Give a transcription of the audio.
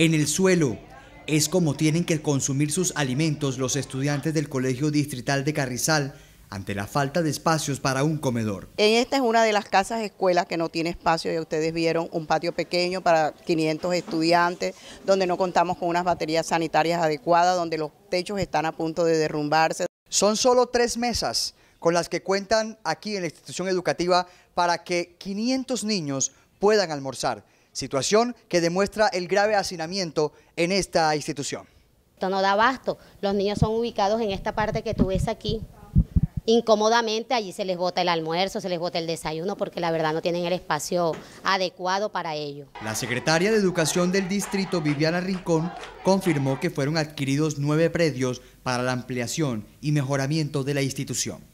en el suelo. Es como tienen que consumir sus alimentos los estudiantes del Colegio Distrital de Carrizal ante la falta de espacios para un comedor. En esta es una de las casas escuelas que no tiene espacio, ya ustedes vieron un patio pequeño para 500 estudiantes, donde no contamos con unas baterías sanitarias adecuadas, donde los techos están a punto de derrumbarse. Son solo tres mesas con las que cuentan aquí en la institución educativa para que 500 niños puedan almorzar situación que demuestra el grave hacinamiento en esta institución. Esto no da abasto, los niños son ubicados en esta parte que tú ves aquí, incómodamente allí se les bota el almuerzo, se les bota el desayuno porque la verdad no tienen el espacio adecuado para ello. La secretaria de Educación del distrito, Viviana Rincón, confirmó que fueron adquiridos nueve predios para la ampliación y mejoramiento de la institución.